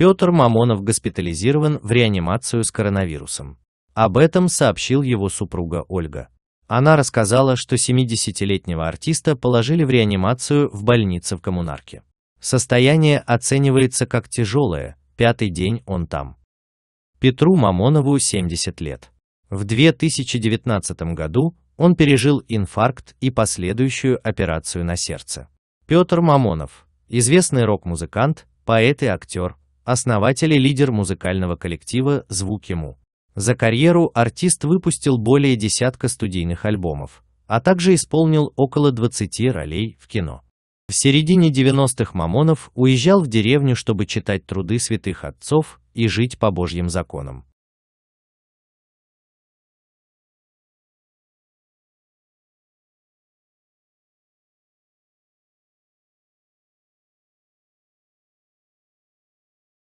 Петр Мамонов госпитализирован в реанимацию с коронавирусом. Об этом сообщил его супруга Ольга. Она рассказала, что 70-летнего артиста положили в реанимацию в больнице в коммунарке. Состояние оценивается как тяжелое, пятый день он там. Петру Мамонову 70 лет. В 2019 году он пережил инфаркт и последующую операцию на сердце. Петр Мамонов, известный рок-музыкант, поэт и актер, основатель и лидер музыкального коллектива «Звук ему». За карьеру артист выпустил более десятка студийных альбомов, а также исполнил около 20 ролей в кино. В середине 90-х Мамонов уезжал в деревню, чтобы читать труды святых отцов и жить по Божьим законам.